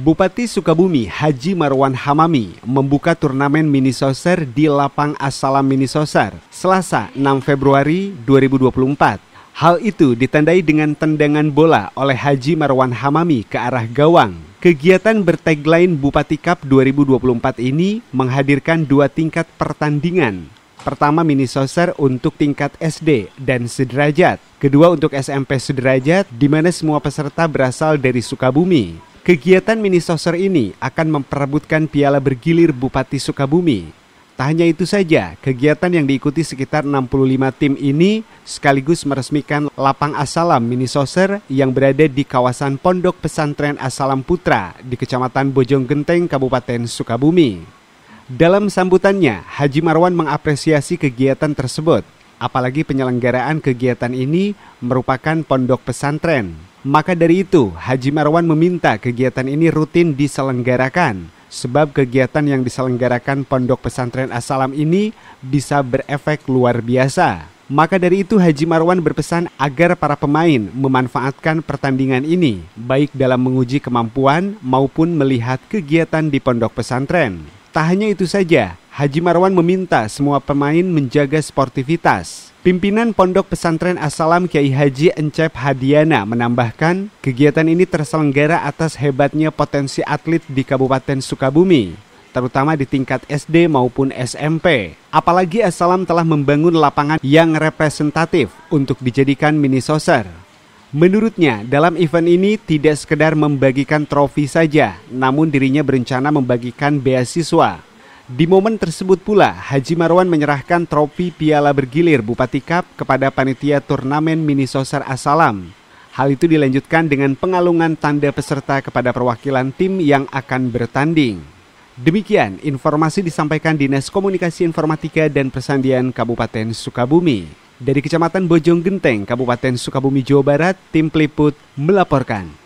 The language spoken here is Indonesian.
Bupati Sukabumi Haji Marwan Hamami membuka turnamen mini soser di Lapang Asalam Mini Soser, Selasa 6 Februari 2024. Hal itu ditandai dengan tendangan bola oleh Haji Marwan Hamami ke arah gawang. Kegiatan bertagline Bupati Cup 2024 ini menghadirkan dua tingkat pertandingan. Pertama mini soser untuk tingkat SD dan sederajat. Kedua untuk SMP sederajat di mana semua peserta berasal dari Sukabumi. Kegiatan mini sosor ini akan memperebutkan piala bergilir Bupati Sukabumi. Tak hanya itu saja, kegiatan yang diikuti sekitar 65 tim ini sekaligus meresmikan Lapang Asalam Mini Soser yang berada di kawasan Pondok Pesantren Asalam Putra di Kecamatan Bojong Genteng Kabupaten Sukabumi. Dalam sambutannya, Haji Marwan mengapresiasi kegiatan tersebut, apalagi penyelenggaraan kegiatan ini merupakan pondok pesantren. Maka dari itu, Haji Marwan meminta kegiatan ini rutin diselenggarakan sebab kegiatan yang diselenggarakan Pondok Pesantren Asalam ini bisa berefek luar biasa. Maka dari itu Haji Marwan berpesan agar para pemain memanfaatkan pertandingan ini baik dalam menguji kemampuan maupun melihat kegiatan di pondok pesantren. Tak hanya itu saja, Haji Marwan meminta semua pemain menjaga sportivitas Pimpinan Pondok Pesantren Assalam Kiai Haji Encep Hadiana menambahkan, kegiatan ini terselenggara atas hebatnya potensi atlet di Kabupaten Sukabumi, terutama di tingkat SD maupun SMP. Apalagi Assalam telah membangun lapangan yang representatif untuk dijadikan mini soser. Menurutnya, dalam event ini tidak sekedar membagikan trofi saja, namun dirinya berencana membagikan beasiswa di momen tersebut pula, Haji Marwan menyerahkan trofi Piala Bergilir Bupati Cup kepada panitia turnamen mini sosar Asalam. Hal itu dilanjutkan dengan pengalungan tanda peserta kepada perwakilan tim yang akan bertanding. Demikian informasi disampaikan Dinas Komunikasi Informatika dan Persandian Kabupaten Sukabumi. Dari Kecamatan Bojong Genteng, Kabupaten Sukabumi, Jawa Barat, tim peliput melaporkan.